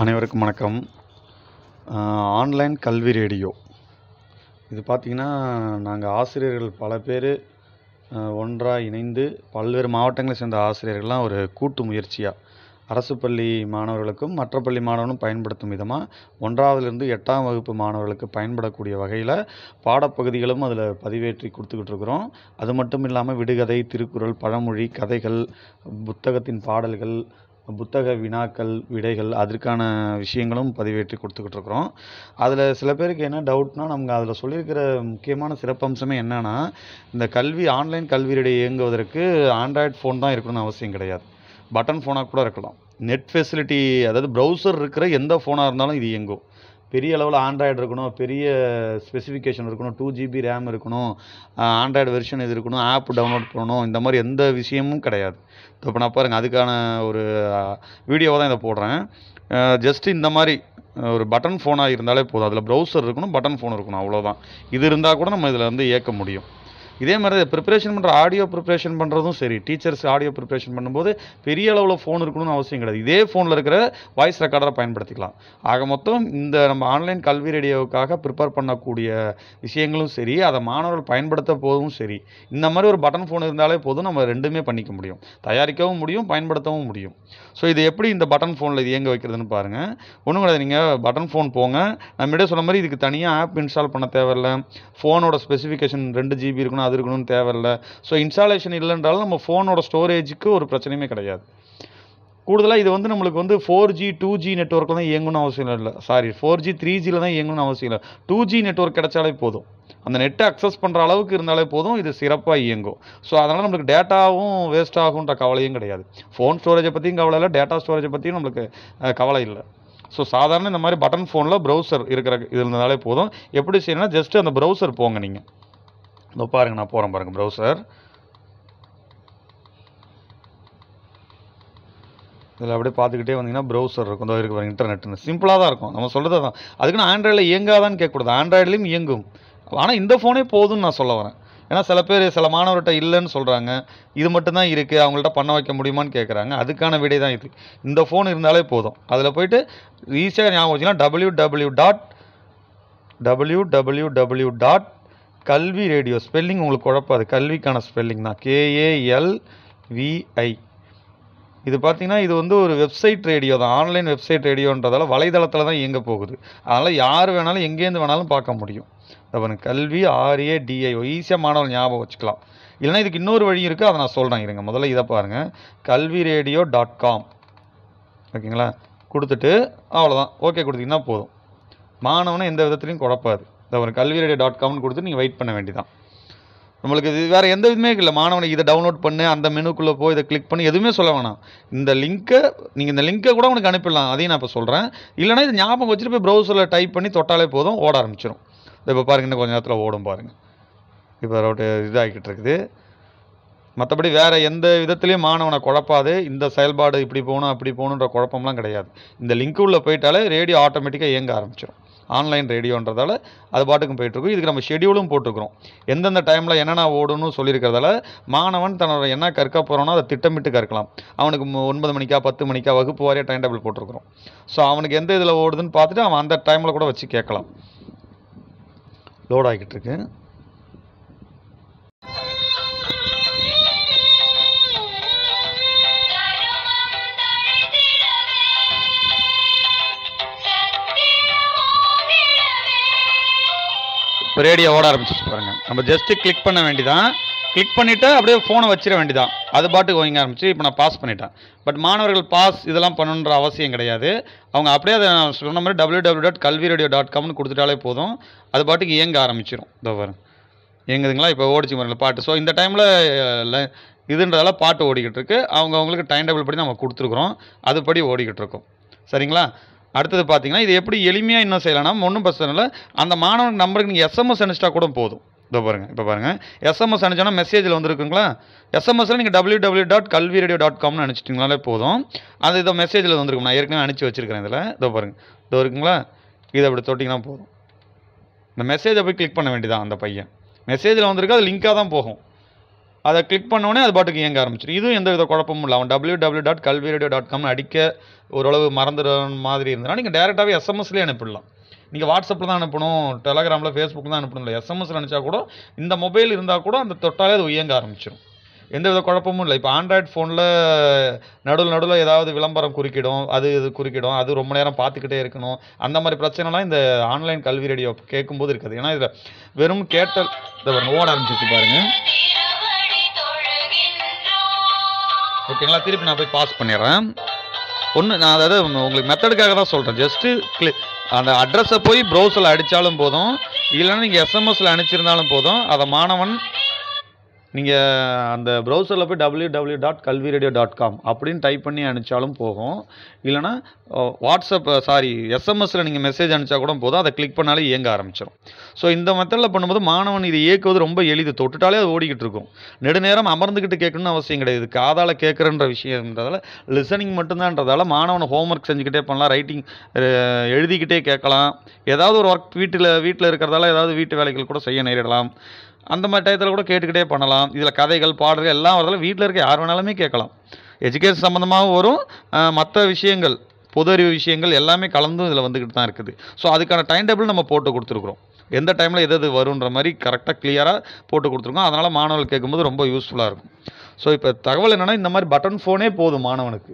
அனைவருக்கும் வணக்கம் ஆன்லைன் கல்வி ரேடியோ இது பார்த்திங்கன்னா நாங்கள் ஆசிரியர்கள் பல பேர் ஒன்றாக இணைந்து பல்வேறு மாவட்டங்களை சேர்ந்த ஆசிரியர்கள்லாம் ஒரு கூட்டு முயற்சியாக அரசு பள்ளி மாணவர்களுக்கும் மற்ற பள்ளி மாணவனும் பயன்படுத்தும் விதமாக ஒன்றாவதுலேருந்து எட்டாம் வகுப்பு மாணவர்களுக்கு பயன்படக்கூடிய வகையில் பாடப்பகுதிகளும் அதில் பதிவேற்றி கொடுத்துக்கிட்டு இருக்கிறோம் அது மட்டும் இல்லாமல் விடுகதை திருக்குறள் பழமொழி கதைகள் புத்தகத்தின் பாடல்கள் புத்தக வினாக்கள் விடைகள் அதற்கான விஷயங்களும் பதிவேற்றி கொடுத்துக்கிட்டு இருக்கிறோம் அதில் சில பேருக்கு என்ன டவுட்னா நம்ம அதில் சொல்லியிருக்கிற முக்கியமான சிறப்பம்சமே என்னென்னா இந்த கல்வி ஆன்லைன் கல்வியினுடைய இயங்குவதற்கு ஆண்ட்ராய்ட் ஃபோன் தான் இருக்கணும்னு அவசியம் கிடையாது பட்டன் ஃபோனாக கூட இருக்கலாம் நெட் ஃபெசிலிட்டி அதாவது ப்ரௌசர் இருக்கிற எந்த ஃபோனாக இருந்தாலும் இது இயங்கும் பெரிய அளவில் ஆண்ட்ராய்டு இருக்கணும் பெரிய ஸ்பெசிஃபிகேஷன் இருக்கணும் டூ ஜிபி ரேம் இருக்கணும் ஆண்ட்ராய்டு வெர்ஷன் இது இருக்கணும் ஆப் டவுன்லோட் பண்ணணும் இந்த மாதிரி எந்த விஷயமும் கிடையாது இப்போ நான் பாருங்கள் அதுக்கான ஒரு வீடியோவை தான் இதை போடுறேன் ஜஸ்ட் இந்த மாதிரி ஒரு பட்டன் ஃபோனாக இருந்தாலே போதும் அதில் ப்ரௌசர் இருக்கணும் பட்டன் ஃபோன் இருக்கணும் அவ்வளோதான் இது இருந்தால் கூட நம்ம இதில் வந்து இயக்க முடியும் இதே மாதிரி ப்ரிப்பரேஷன் பண்ணுற ஆடியோ ப்ரிப்பரேஷன் பண்ணுறதும் சரி டீச்சர்ஸ் ஆடியோ ப்ரிப்பரேஷன் பண்ணும்போது பெரிய அளவில் ஃபோன் இருக்கணும்னு அவசியம் கிடையாது இதே ஃபோனில் இருக்கிற வாய்ஸ் ரெக்கார்டரை பயன்படுத்திக்கலாம் ஆக மொத்தம் இந்த நம்ம ஆன்லைன் கல்வி ரேடியோவுக்காக ப்ரிப்பேர் பண்ணக்கூடிய விஷயங்களும் சரி அதை மாணவர்கள் பயன்படுத்த போதும் சரி இந்த மாதிரி ஒரு பட்டன் ஃபோன் இருந்தாலே போதும் நம்ம ரெண்டுமே பண்ணிக்க முடியும் தயாரிக்கவும் முடியும் பயன்படுத்தவும் முடியும் ஸோ இது எப்படி இந்த பட்டன் ஃபோனில் இது இயங்க வைக்கிறதுன்னு பாருங்கள் ஒன்றும் கிடையாது நீங்கள் பட்டன் ஃபோன் போங்க நம்மகிட்ட சொன்ன மாதிரி இதுக்கு தனியாக ஆப் இன்ஸ்டால் பண்ண தேவையில்ல ஃபோனோட ஸ்பெசிஃபிகேஷன் ரெண்டு ஜிபி இருக்கணும் அது இருக்கணும்னு தேவையில்ல ஸோ இன்ஸ்டாலேஷன் இல்லைன்றாலும் நம்ம ஃபோனோட ஸ்டோரேஜுக்கு ஒரு பிரச்சனையுமே கிடையாது கூடுதலாக இது வந்து நம்மளுக்கு வந்து ஃபோர் ஜி டூ ஜி நெட்ஒர்க்கில் தான் இயங்கணும்னு அவசியம் இல்லை சாரி ஃபோர் ஜி த்ரீ ஜியில் தான் இயங்கணும்னு அவசியம் இல்லை டூ ஜி நெட்ஒர்க் கிடைச்சாலே போதும் அந்த நெட்டை அக்சஸ் பண்ணுற அளவுக்கு இருந்தாலே போதும் இது சிறப்பாக இயங்கும் ஸோ அதனால் நம்மளுக்கு டேட்டாவும் வேஸ்ட் ஆகுன்ற கவலையும் கிடையாது ஃபோன் ஸ்டோரேஜை பற்றியும் கவலை இல்லை டேட்டா ஸ்டோரேஜை பற்றியும் நம்மளுக்கு கவலை இல்லை ஸோ சாதாரண இந்த மாதிரி பட்டன் ஃபோனில் ப்ரௌசர் இருக்கிற இது இருந்தாலே போதும் எப்படி செய்யணும்னா ஜஸ்ட்டு அந்த ப்ரௌசர் போங்க நீங்கள் இந்த பாருங்க நான் போகிறேன் பாருங்கள் ப்ரௌசர் இதில் அப்படியே பார்த்துக்கிட்டே வந்தீங்கன்னா ப்ரௌசர் இருக்கும் இதோ இருக்கு பாருங்கள் இன்டர்நெட்னு சிம்பிளாக தான் இருக்கும் நம்ம சொல்கிறது தான் அதுக்குன்னு ஆண்ட்ராய்டில் இயங்காதான்னு கேட்கக்கூடாது ஆண்ட்ராய்ட்லேயும் இயங்கும் ஆனால் இந்த ஃபோனே போதும்னு நான் சொல்ல வரேன் ஏன்னா சில பேர் சில மாணவர்கிட்ட இல்லைன்னு சொல்கிறாங்க இது மட்டும்தான் இருக்குது அவங்கள்ட்ட பண்ண வைக்க முடியுமான்னு கேட்குறாங்க அதுக்கான விடை தான் இது இந்த ஃபோன் இருந்தாலே போதும் அதில் போயிட்டு ஈஸியாக ஞாபகம் வச்சுன்னா W W dot W W W dot Kalvi radio spelling உங்களுக்கு குழப்பாது கல்விக்கான ஸ்பெல்லிங் தான் கேஏஎல் விஐ இது பார்த்திங்கன்னா இது வந்து ஒரு வெப்சைட் ரேடியோ தான் ஆன்லைன் வெப்சைட் ரேடியோன்றதால வலைதளத்தில் தான் இயங்க போகுது அதனால் யார் வேணாலும் எங்கேருந்து வேணாலும் பார்க்க முடியும் அப்புறம் கல்வி ஆர்ஏ டிஐஓ ஈஸியாக மாணவர் ஞாபகம் வச்சுக்கலாம் இல்லைனா இதுக்கு இன்னொரு வழி இருக்குது அதை நான் சொல்கிறேன் இருங்க முதல்ல இதை பாருங்கள் கல்வி ரேடியோ டாட் காம் ஓகேங்களா கொடுத்துட்டு அவ்வளோதான் ஓகே கொடுத்தீங்கன்னா போதும் மாணவனை எந்த விதத்துலையும் குழப்பாது இந்த ஒரு கல்வி ரேடியோ டாட் காம்னு கொடுத்து நீங்கள் வெயிட் பண்ண வேண்டியதான் நம்மளுக்கு இது வேறு எந்த இதுவுமே இல்லை மாணவனுக்கு இதை டவுன்லோட் பண்ணு அந்த மெனுக்குள்ளே போய் இதை கிளிக் பண்ணி எதுவுமே சொல்ல வேணாம் இந்த லிங்க்கை நீங்கள் இந்த லிங்க்கை கூட உனக்கு அனுப்பிடலாம் அதையும் நான் இப்போ சொல்கிறேன் இல்லைனா இது ஞாபகம் வச்சுட்டு போய் ப்ரௌசரில் டைப் பண்ணி தொட்டாலே போதும் ஓட ஆரம்பிச்சிடும் இப்போ பாருங்க இன்னும் கொஞ்சம் நேரத்தில் ஓடும் பாருங்கள் இப்போ ரோட்டு இதாகிக்கிட்டு இருக்குது மற்றபடி வேறு எந்த விதத்துலேயும் மாணவனை குழப்பாது இந்த செயல்பாடு இப்படி போகணும் அப்படி போகணுன்ற குழப்பம்லாம் கிடையாது இந்த லிங்க்கு உள்ளே போயிட்டாலே ரேடியோ ஆட்டோமேட்டிக்காக இயங்க ஆரம்பிச்சிடும் ஆன்லைன் ரேடியோன்றதால அது பாட்டுக்கும் போயிட்டுருக்கும் இதுக்கு நம்ம ஷெடியூலும் போட்டிருக்கிறோம் எந்தெந்த டைமில் என்னென்ன ஓடுன்னு சொல்லியிருக்கிறதால மாணவன் தன்னோட என்ன கற்க போகிறானோ அதை திட்டமிட்டு கற்கலாம் அவனுக்கு ஒன்பது மணிக்கா பத்து மணிக்கா வகுப்பு வாரியாக டைம் டேபிள் போட்டிருக்கிறோம் ஸோ அவனுக்கு எந்த இதில் ஓடுதுன்னு பார்த்துட்டு அவன் அந்த டைமில் கூட வச்சு கேட்கலாம் லோட் ஆகிக்கிட்டு இருக்கு ரேடியோ ஓட ஆரம்பிச்சிட்டு பாருங்க நம்ம ஜஸ்ட்டு கிளிக் பண்ண வேண்டிதான் கிளிக் பண்ணிவிட்டு அப்படியே ஃபோனை வச்சிட வேண்டிதான் அது பாட்டுக்கு ஓய்ங்க ஆரம்பிச்சு இப்போ நான் பாஸ் பண்ணிட்டேன் பட் மாணவர்கள் பாஸ் இதெல்லாம் பண்ணணுன்ற அவசியம் கிடையாது அவங்க அப்படியே அதை நான் சொன்ன மாதிரி W W dot Kalvi radio dot காம்னு கொடுத்துட்டாலே போதும் அது பாட்டுக்கு இயங்க ஆரம்பிச்சிடும் இதோ வரும் இயங்குதுங்களா இப்போ ஓடிச்சு பாருங்கள் பாட்டு ஸோ இந்த டைமில் இதுன்றதால பாட்டு ஓடிக்கிட்டு இருக்கு அவங்க அவங்களுக்கு டைம் டேபிள் படி நம்ம கொடுத்துருக்குறோம் அதுபடி ஓடிக்கிட்டு இருக்கோம் சரிங்களா அடுத்தது பார்த்தீங்கன்னா இது எப்படி எளிமையாக இன்னும் செய்யலாம்னா ஒன்றும் பிரச்சனை இல்லை அந்த மாணவனுக்கு நம்பருக்கு நீங்கள் எஸ்எம்எஸ் அனுப்பிச்சிட்டா கூட போதும் இதோ பாருங்கள் இப்போ பாருங்கள் எஸ்எம்எஸ் அனுப்பிச்சோன்னா மெசேஜில் வந்துருக்குங்களா எஸ்எம்எஸ்ல நீங்கள் W W dot Kalvi radio dot காம்னு அனுப்பிச்சிட்டிங்களாலே போதும் அது இதோ மெசேஜில் வந்துருக்கும் நான் ஏற்கனவே அனுப்பிச்சி வச்சிருக்கிறேன் இதில் இதோ பாருங்கள் இதோ இருக்குங்களா இதை அப்படி தொட்டிங்கன்னா போதும் இந்த மெசேஜை போய் கிளிக் பண்ண வேண்டியதான் அந்த பையன் மெசேஜில் வந்திருக்கு அது லிங்காக தான் போகும் அதை கிளிக் பண்ணோடனே அது பாட்டுக்கு இயங்க ஆரம்பிச்சிடும் இதுவும் எந்த வித குழப்பமும் இல்லை அவன் W W dot Kalvi radio dot காம்னு அடிக்க ஓரளவு மறந்துடுற மாதிரி இருந்ததுன்னா நீங்கள் டேரெக்டாகவே எஸ்எம்எஸ்லேயே அனுப்பிடலாம் நீங்கள் வாட்ஸ்அப்பில் தான் அனுப்பணும் டெலகிராமில் ஃபேஸ்புக்கில் தான் அனுப்பணும் இல்லை எஸ்எம்எஸ்ல அனுப்பிச்சா கூட இந்த மொபைல் இருந்தால் கூட அந்த தொட்டாலே அது இயங்க ஆரம்பிச்சிடும் எந்த வித குழப்பமும் இல்லை இப்போ ஆண்ட்ராய்ட் ஃபோனில் நடுவில் நடுவில் ஏதாவது விளம்பரம் குறுக்கிடும் அது இது குறுக்கிடும் அது ரொம்ப நேரம் பார்த்துக்கிட்டே இருக்கணும் அந்த மாதிரி பிரச்சனைலாம் இந்த ஆன்லைன் கல்வி ரேடியோ கேட்கும்போது இருக்காது ஏன்னா இதில் வெறும் கேட்டல் இதை ஓட ஆரம்பிச்சிச்சு பாருங்கள் ஓகேங்களா திருப்பி நான் போய் பாஸ் பண்ணிடுறேன் ஒன்று நான் அதாவது உங்களுக்கு மெத்தடுக்காக தான் சொல்கிறேன் ஜஸ்ட்டு அந்த அட்ரஸை போய் ப்ரௌசரில் அடித்தாலும் போதும் இல்லைன்னா நீங்கள் எஸ்எம்எஸில் அனுப்பிச்சிருந்தாலும் போதும் அதை மாணவன் நீங்கள் அந்த ப்ரௌசரில் போய் W W dot Kalvi radio dot com அப்படின்னு டைப் பண்ணி அனுப்பிச்சாலும் போகும் இல்லைனா வாட்ஸ்அப் சாரி எஸ்எம்எஸில் நீங்கள் மெசேஜ் அனுப்பிச்சா கூட போதும் அதை கிளிக் பண்ணாலே இயங்க ஆரம்பிச்சிடும் ஸோ இந்த மெத்தடில் பண்ணும்போது மாணவன் இதை இயக்குவது ரொம்ப எளிது தொட்டுட்டாலே அது ஓடிக்கிட்டு இருக்கும் நெடுநேரம் அமர்ந்துக்கிட்டு கேட்கணும்னு அவசியம் கிடையாது காதால் கேட்குறன்ற விஷயம்ன்றதால லிசனிங் மட்டும்தான்றதால மாணவன் ஹோம்ஒர்க் செஞ்சுக்கிட்டே பண்ணலாம் ரைட்டிங் எழுதிக்கிட்டே கேட்கலாம் ஏதாவது ஒரு ஒர்க் வீட்டில் வீட்டில் இருக்கிறதால ஏதாவது வீட்டு வேலைகள் கூட செய்ய நேரிடலாம் அந்த மாதிரி டயத்தில் கூட கேட்டுக்கிட்டே பண்ணலாம் இதில் கதைகள் பாடல்கள் எல்லாம் வரதில் வீட்டில் இருக்க யார் வேணாலுமே கேட்கலாம் எஜுகேஷன் சம்மந்தமாகவும் வரும் மற்ற விஷயங்கள் பொது அறிவு விஷயங்கள் எல்லாமே கலந்தும் இதில் வந்துக்கிட்டு தான் இருக்குது ஸோ அதுக்கான டைம் டேபிள் நம்ம போட்டு கொடுத்துருக்குறோம் எந்த டைமில் எது எது வருன்ற மாதிரி கரெக்டாக கிளியராக போட்டு கொடுத்துருக்கோம் அதனால் மாணவர்கள் கேட்கும்போது ரொம்ப யூஸ்ஃபுல்லாக இருக்கும் ஸோ இப்போ தகவல் என்னென்னா இந்த மாதிரி பட்டன் ஃபோனே போதும் மாணவனுக்கு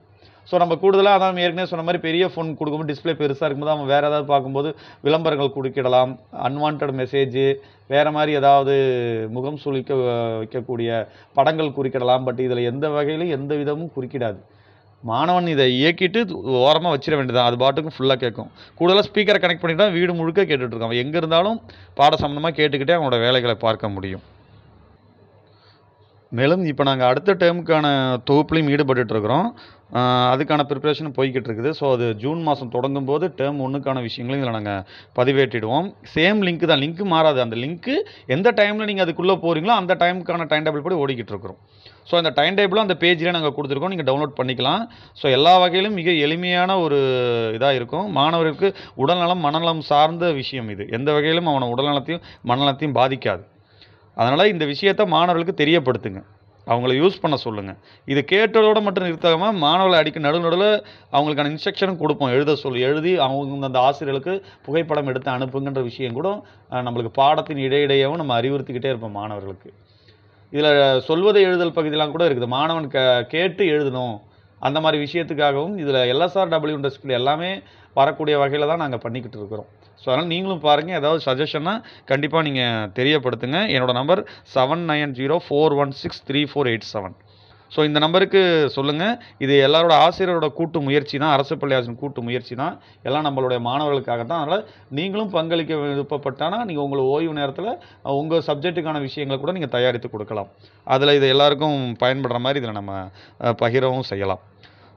ஸோ நம்ம கூடுதலாக அதான் ஏற்கனவே சொன்ன மாதிரி பெரிய ஃபோன் கொடுக்கும்போது டிஸ்பிளே பெருசாக இருக்கும்போது அவன் வேறு ஏதாவது பார்க்கும்போது விளம்பரங்கள் கொடுக்கிடலாம் அன்வான்ட் மெசேஜ் வேறு மாதிரி ஏதாவது முகம் சுழிக்க வைக்கக்கூடிய படங்கள் குறிக்கிடலாம் பட் இதில் எந்த வகையிலும் எந்த விதமும் குறிக்கிடாது மாணவன் இதை இயக்கிட்டு ஓரமாக வச்சிட வேண்டியதான் அது பாட்டுக்கும் ஃபுல்லாக கேட்கும் கூடுதலாக ஸ்பீக்கரை கனெக்ட் பண்ணிட்டு வீடு முழுக்க கேட்டுட்ருக்கான் அவன் எங்கே இருந்தாலும் பாட சம்மந்தமாக கேட்டுக்கிட்டே அவனோட வேலைகளை பார்க்க முடியும் மேலும் இப்போ நாங்கள் அடுத்த டேர்முக்கான தொகுப்புலையும் இருக்கிறோம் அதுக்கான ப்ரிப்ரேஷன் போய்கிட்டு இருக்குது ஸோ அது ஜூன் மாதம் தொடங்கும் போது டேர்ம் ஒன்றுக்கான விஷயங்களையும் இதில் நாங்கள் பதிவேற்றிடுவோம் சேம் லிங்க்கு தான் லிங்க் மாறாது அந்த லிங்க்கு எந்த டைமில் நீங்கள் அதுக்குள்ளே போகிறீங்களோ அந்த டைமுக்கான டைம் டேபிள் படி ஓடிக்கிட்டு இருக்கிறோம் ஸோ அந்த டைம் டேபிளும் அந்த பேஜில் நாங்கள் கொடுத்துருக்கோம் நீங்கள் டவுன்லோட் பண்ணிக்கலாம் ஸோ எல்லா வகையிலும் மிக எளிமையான ஒரு இதாக இருக்கும் மாணவருக்கு உடல்நலம் மனநலம் சார்ந்த விஷயம் இது எந்த வகையிலும் அவனை உடல்நலத்தையும் மனநலத்தையும் பாதிக்காது அதனால் இந்த விஷயத்தை மாணவர்களுக்கு தெரியப்படுத்துங்க அவங்கள யூஸ் பண்ண சொல்லுங்கள் இது கேட்டதோடு மட்டும் நிறுத்தாமல் மாணவர்களை அடிக்க நடு நடுவில் அவங்களுக்கான இன்ஸ்ட்ரக்ஷனும் கொடுப்போம் எழுத சொல்லி எழுதி அவங்க அந்த ஆசிரியர்களுக்கு புகைப்படம் எடுத்து அனுப்புங்கன்ற விஷயம் கூட நம்மளுக்கு பாடத்தின் இடையிடையவும் நம்ம அறிவுறுத்திக்கிட்டே இருப்போம் மாணவர்களுக்கு இதில் சொல்வதை எழுதல் பகுதியெலாம் கூட இருக்குது மாணவன் க கேட்டு எழுதணும் அந்த மாதிரி விஷயத்துக்காகவும் இதில் எல்எஸ்ஆர் டபிள்யூ இண்டஸ்ட்ரியில் எல்லாமே வரக்கூடிய வகையில் தான் நாங்கள் பண்ணிக்கிட்டு இருக்கிறோம் ஸோ அதனால் நீங்களும் பாருங்கள் ஏதாவது சஜஷன்னா கண்டிப்பாக நீங்கள் தெரியப்படுத்துங்க என்னோடய number seven nine zero four one six three four eight seven so இந்த நம்பருக்கு சொல்லுங்கள் இது எல்லாரோட ஆசிரியரோட கூட்டு முயற்சி தான் அரசு பள்ளி ஆசிரியர் கூட்டு முயற்சி தான் எல்லாம் நம்மளுடைய மாணவர்களுக்காக தான் அதனால் நீங்களும் பங்களிக்க விருப்பப்பட்டானா நீங்கள் உங்களை ஓய்வு நேரத்தில் உங்கள் சப்ஜெக்ட்டுக்கான விஷயங்களை கூட நீங்கள் தயாரித்து கொடுக்கலாம் அதில் இது எல்லாருக்கும் பயன்படுற மாதிரி இதில் நம்ம பகிரவும் செய்யலாம்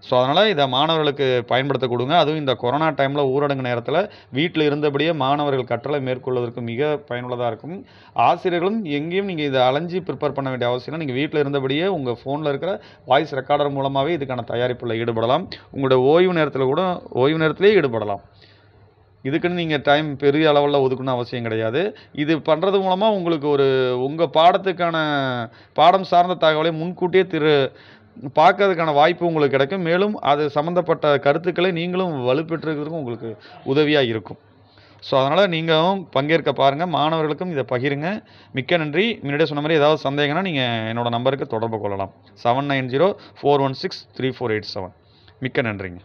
ஸோ அதனால் இதை மாணவர்களுக்கு பயன்படுத்த கொடுங்க அதுவும் இந்த கொரோனா டைமில் ஊரடங்கு நேரத்தில் வீட்டில் இருந்தபடியே மாணவர்கள் கற்றலை மேற்கொள்வதற்கு மிக பயனுள்ளதாக இருக்கும் ஆசிரியர்களும் எங்கேயும் நீங்கள் இதை அலைஞ்சி ப்ரிப்பேர் பண்ண வேண்டிய அவசியம் நீங்கள் வீட்டில் இருந்தபடியே உங்கள் ஃபோனில் இருக்கிற வாய்ஸ் ரெக்கார்டர் மூலமாகவே இதுக்கான தயாரிப்பில் ஈடுபடலாம் உங்களோட ஓய்வு நேரத்தில் கூட ஓய்வு நேரத்திலே ஈடுபடலாம் இதுக்குன்னு நீங்கள் டைம் பெரிய அளவில் ஒதுக்கணும் அவசியம் கிடையாது இது பண்ணுறது மூலமாக உங்களுக்கு ஒரு உங்கள் பாடத்துக்கான பாடம் சார்ந்த தகவலை முன்கூட்டியே திரு பார்க்கறதுக்கான வாய்ப்பு உங்களுக்கு கிடைக்கும் மேலும் அது சம்மந்தப்பட்ட கருத்துக்களை நீங்களும் வலுப்பெற்றுக்கிறதுக்கும் உங்களுக்கு உதவியாக இருக்கும் ஸோ அதனால் நீங்களும் பங்கேற்க பாருங்கள் மாணவர்களுக்கும் இதை பகிருங்க மிக்க நன்றி முன்னாடியே சொன்ன மாதிரி ஏதாவது சந்தேகம்னா நீங்கள் என்னோடய நம்பருக்கு தொடர்பு கொள்ளலாம் seven nine zero four one six three four eight seven மிக்க நன்றிங்க